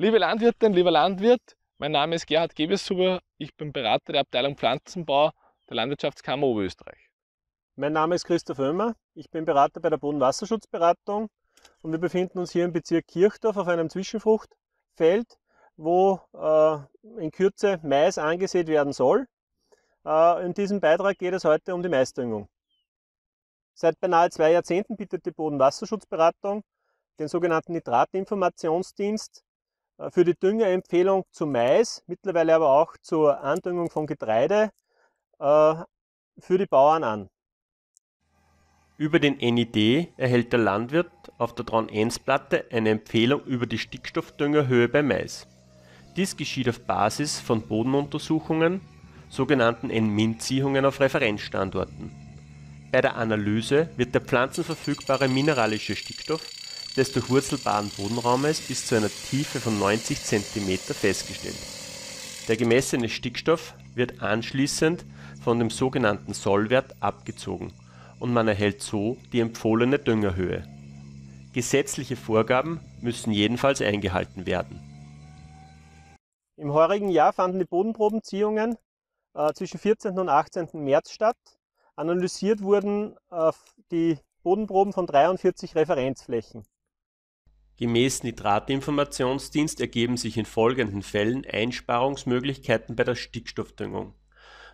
Liebe Landwirtin, lieber Landwirt, mein Name ist Gerhard Gebesuber, ich bin Berater der Abteilung Pflanzenbau der Landwirtschaftskammer Oberösterreich. Mein Name ist Christoph Oehmer, ich bin Berater bei der Bodenwasserschutzberatung und wir befinden uns hier im Bezirk Kirchdorf auf einem Zwischenfruchtfeld, wo äh, in Kürze Mais angesät werden soll. Äh, in diesem Beitrag geht es heute um die Maisdüngung. Seit beinahe zwei Jahrzehnten bietet die Bodenwasserschutzberatung den sogenannten Nitratinformationsdienst äh, für die Düngerempfehlung zu Mais, mittlerweile aber auch zur Andüngung von Getreide äh, für die Bauern an. Über den NID erhält der Landwirt auf der Tron-1-Platte eine Empfehlung über die Stickstoffdüngerhöhe bei Mais. Dies geschieht auf Basis von Bodenuntersuchungen, sogenannten N-Min-Ziehungen auf Referenzstandorten. Bei der Analyse wird der pflanzenverfügbare mineralische Stickstoff des durchwurzelbaren Bodenraumes bis zu einer Tiefe von 90 cm festgestellt. Der gemessene Stickstoff wird anschließend von dem sogenannten Sollwert abgezogen und man erhält so die empfohlene Düngerhöhe. Gesetzliche Vorgaben müssen jedenfalls eingehalten werden. Im heurigen Jahr fanden die Bodenprobenziehungen äh, zwischen 14. und 18. März statt. Analysiert wurden äh, die Bodenproben von 43 Referenzflächen. Gemäß Nitratinformationsdienst ergeben sich in folgenden Fällen Einsparungsmöglichkeiten bei der Stickstoffdüngung.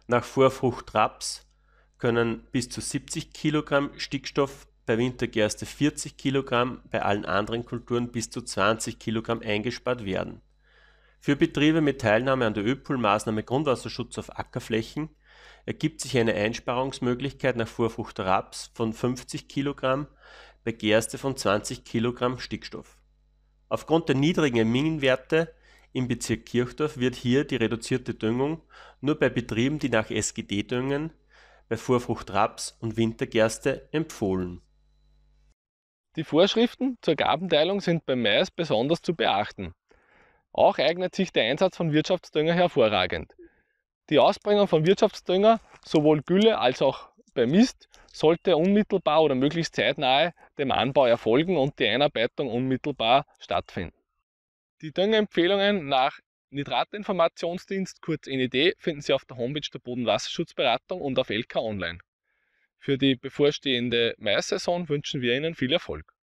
Nach Vorfrucht Raps können bis zu 70 kg Stickstoff, bei Wintergerste 40 kg, bei allen anderen Kulturen bis zu 20 kg eingespart werden. Für Betriebe mit Teilnahme an der öpool Grundwasserschutz auf Ackerflächen ergibt sich eine Einsparungsmöglichkeit nach Vorfrucht Raps von 50 kg, Gerste von 20 kg Stickstoff. Aufgrund der niedrigen Mengenwerte im Bezirk Kirchdorf wird hier die reduzierte Düngung nur bei Betrieben, die nach SGD düngen, bei Vorfrucht Raps und Wintergerste empfohlen. Die Vorschriften zur Gabenteilung sind beim Mais besonders zu beachten. Auch eignet sich der Einsatz von Wirtschaftsdünger hervorragend. Die Ausbringung von Wirtschaftsdünger, sowohl Gülle als auch bei Mist, sollte unmittelbar oder möglichst zeitnahe dem Anbau erfolgen und die Einarbeitung unmittelbar stattfinden. Die Düngeempfehlungen nach Nitratinformationsdienst, kurz NID, e finden Sie auf der Homepage der Bodenwasserschutzberatung und auf LK Online. Für die bevorstehende Maissaison wünschen wir Ihnen viel Erfolg.